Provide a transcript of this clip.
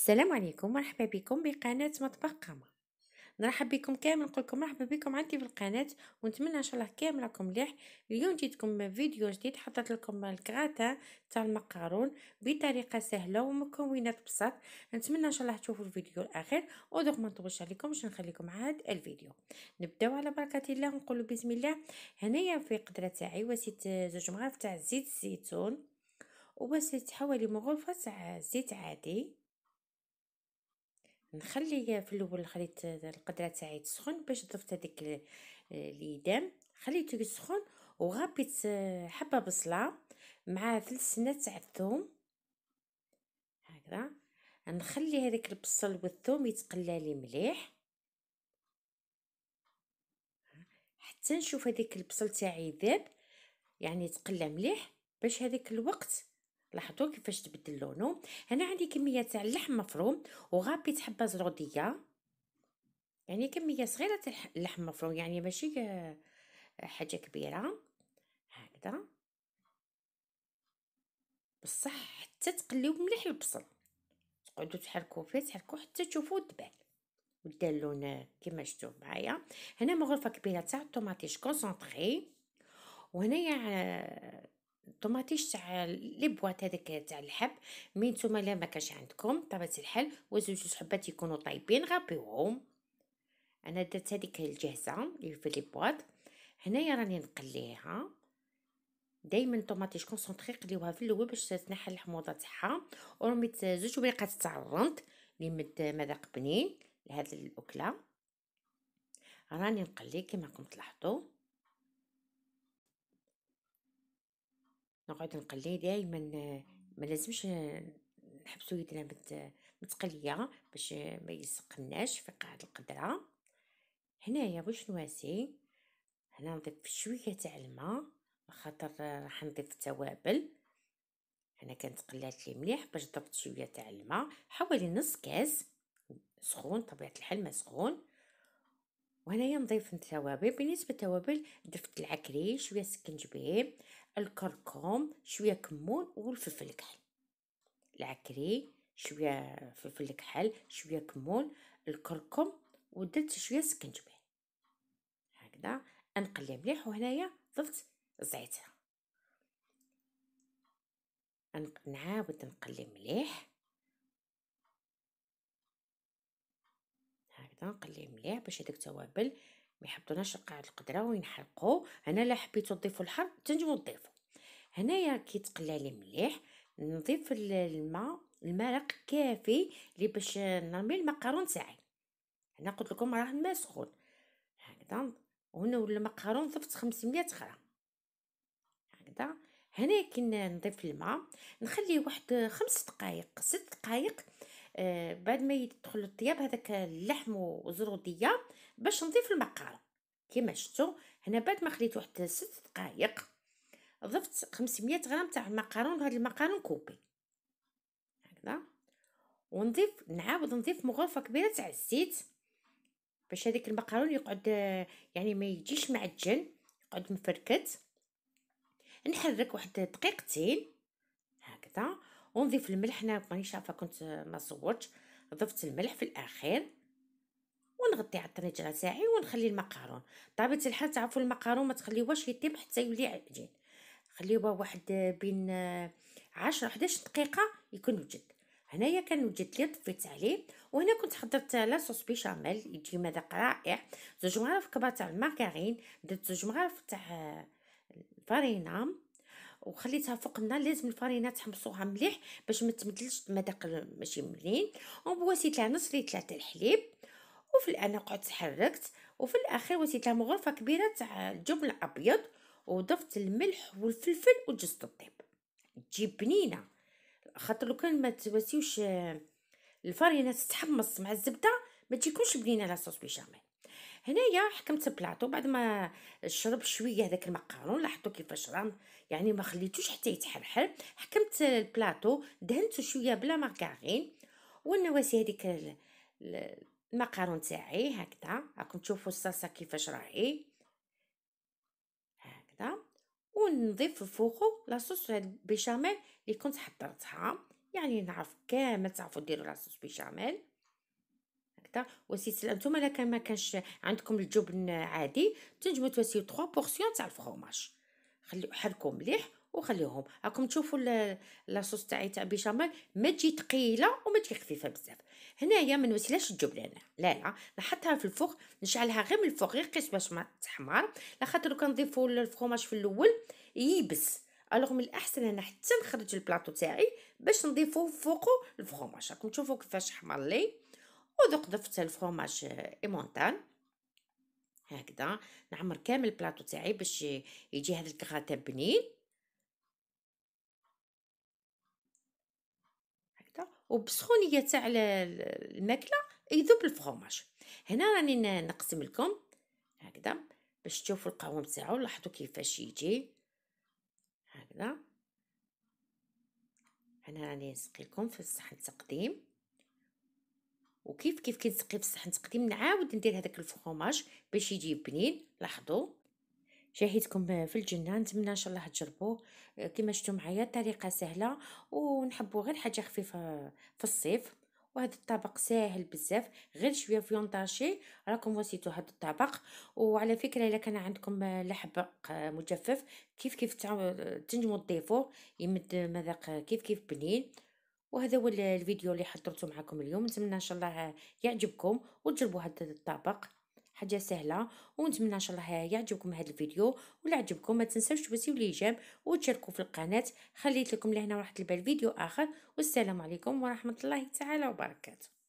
السلام عليكم مرحبا بكم بقناة مطبخ قمر نرحب بكم كامل نقول لكم مرحبا بكم عندي في القناة ونتمنى ان شاء الله كامل راكم مليح اليوم جيتكم فيديو جديد حطيت لكم الكراتا تاع المقارون بطريقة سهلة ومكونات بسيط نتمنى ان شاء الله تشوفوا الفيديو الاخير ودوك ما نطولش عليكم باش نخليكم عاد الفيديو نبداو على بركة الله ونقولوا بسم الله هنايا في قدرة تاعي وسيت زوج مغارف تاع زيت الزيتون وبسيت حوالي مغرفة تاع زيت عادي نخلي في الاول خليت القدره تاعي تسخن باش ضفت هذاك اليدام خليته يسخن وغابيت حبه بصله مع ثلث سنه تاع الثوم هكذا نخلي هذيك البصل والثوم يتقلى لي مليح حتى نشوف هذيك البصل تاعي ذاب يعني تقلى مليح باش هذيك الوقت لاحظوا كيفاش تبدل لونه هنا عندي كميه تاع اللحم مفروم وغابيت حبه زروديه يعني كميه صغيره تاع اللحم مفروم يعني ماشي حاجه كبيره هكذا بصح حتى تقليو مليح البصل تقعدوا تحركوا فيه تحركوا حتى تشوفوا الدبال ودا اللون كما شفتوا معايا هنا مغرفه كبيره تاع الطوماطيش كونسونطري وهنايا يعني طوماطيش تاع لي بواط هذاك تاع الحب مي نتوما لا ما كاش عندكم طابت الحل وزوج زوج حبات يكونوا طايبين غابيهم انا درت هذيك الجاهزه اللي في لي بواط هنايا راني نقليها دائما طوماطيش كونسونطري قليوها في الاول باش تنحى الحموضه تاعها ورميت زوج وريقات تاع الرند اللي مد مذاق بنين لهذه الاكله راني نقلي كما راكم تلاحظوا نقعد نقلي دايما ما لازمش نحبسو يدنا مت متقليه باش ما يسقناش في قاع القدره هنايا باش نواسي هنا نضيف شويه تاع الماء خاطر راح نضيف التوابل انا كانت قلات لي مليح باش ضفت شويه تاع الماء حوالي نص كاس سخون طبيعه الحال ما سخون وهنايا نضيف التوابل بالنسبه للتوابل ضفت العكري شويه سكنجبير الكركم شويه كمون والفلفل الكحل العكري شويه فلفل الكحل شويه كمون الكركم ودرت شويه سكنجبير هكذا نقلي مليح وهنايا ضفت الزيت نعاود نقلي مليح هكذا نقلي مليح باش هذوك التوابل ما يحطوناش قاع القدره وينحرقوا هنا لا حبيتو تضيفوا الحر تنجمو تضيفوا هنايا كيتقلى لي مليح نضيف الماء المرق كافي لي باش نرمي المقرون تاعي هنا قلت لكم راه الماء سخون هكذا وهنا ولا المقارون ضفت 500 غرام هكذا هنا كي نضيف الماء نخليه واحد خمس دقائق ست دقائق آه بعد ما يدخل الطياب هذاك اللحم وزروديه باش نضيف المقاره كما شفتوا هنا بعد ما خليت واحد 6 دقائق ضفت 500 غرام تاع المقارون وهذا المقارون كوبي هكذا ونضيف نعاود نضيف مغرفه كبيره تاع الزيت باش هذيك المقارون يقعد يعني ما يجيش معجن يقعد مفركت نحرك واحد دقيقتين هكذا ونضيف الملح هنا مانيش عارفه كنت ما صورتش ضفت الملح في الاخير ونغطي على جرا تاعي ونخلي المقارون طبيعه الحال تعرفوا المقارون ما تخليوهش يطيب حتى يولي عجين خليوه واحد بين 10 11 دقيقه يكون وجد هنايا كان وجد لي طفيت عليه وهنا كنت حضرت لا صوص بيشاميل يجي مذاق رائع زوج مغارف كبار تاع الماكارين درت زوج مغارف تاع الفارينا وخليتها فوق النار لازم الفارينا تحمصوها مليح باش ما تمدلش مذاق ماشي مليح وبواسيت لها نص لتر الحليب وفي قعدت تحركت وفي الاخير وصلت مغرفة كبيره تاع الجبن الابيض وضفت الملح والفلفل وجزت الطيب تجي بنينه خاطر لو كان ما تواسيوش الفرينه تتحمص مع الزبده ما تجيكوش بنينه لا صوص بيجاميل هنايا حكمت البلاطو بعد ما شرب شويه هذاك المقارون لاحظتوا كيفاش راه يعني ما خليتوش حتى يتحرحر حكمت البلاطو دهنته شويه بلا مارغارين والنواسي هذيك المقارون تاعي هكذا راكم تشوفوا الصلصه كيفاش راهي هكذا ونضيف فوقه لاصوص البيشاميل اللي كنت حضرتها يعني نعرف كامل تعرفوا ديروا لاصوص بيشاميل هكذا وسيت نتوما الا كان ما كانش عندكم الجبن عادي تنجموا توسيو 3 بورسيون تاع الفرماج خليو حركو مليح وخليهم راكم تشوفوا لاصوص تاعي تاع بيشاميل ما تجي ثقيله وما تجي خفيفه بزاف هنايا ما نوسلاش الجبلانه لا لا نحطها في الفوق نشعلها غير من الفوق غير قيس باش ما تحمر لا خاطر كنضيفو الفرماج في الاول يبس الوغ من الاحسن انا حتى نخرج البلاطو تاعي باش نضيفو فوقو الفرماج راكم تشوفو كيفاش حمر لي وذوق ضفت الفرماج ايمونتان هكذا نعمر كامل البلاطو تاعي باش يجي هذا الكغاتا بنين هكا وبسخونيه تاع الماكله يذوب الفرماج هنا راني نقسم لكم هكذا باش تشوفوا القوام تاعو لاحظوا كيفاش يجي هكذا انا راني نسقي لكم في الصحن التقديم وكيف كيف نسقي في الصحن التقديم نعاود ندير هذاك الفرماج باش يجي بنين لاحظوا شاهدكم في الجنه نتمنى ان شاء الله تجربوه كما شفتوا معايا طريقه سهله ونحبوا غير حاجه خفيفه في الصيف وهذا الطبق ساهل بزاف غير شويه فيونطاشي راكم وصيتوا هذا الطبق وعلى فكره الا كان عندكم لحم مجفف كيف كيف تنجموا تضيفوه يمد مذاق كيف كيف بنين وهذا هو الفيديو اللي حضرته معكم اليوم نتمنى ان شاء الله يعجبكم وتجربوا هذا الطبق حاجه سهله ونتمنى ان شاء الله يعجبكم هذا الفيديو ولا عجبكم ما تنساوش توسيو الايجاب وتشاركوا في القناه خليت لكم لهنا واحد البال فيديو اخر والسلام عليكم ورحمه الله تعالى وبركاته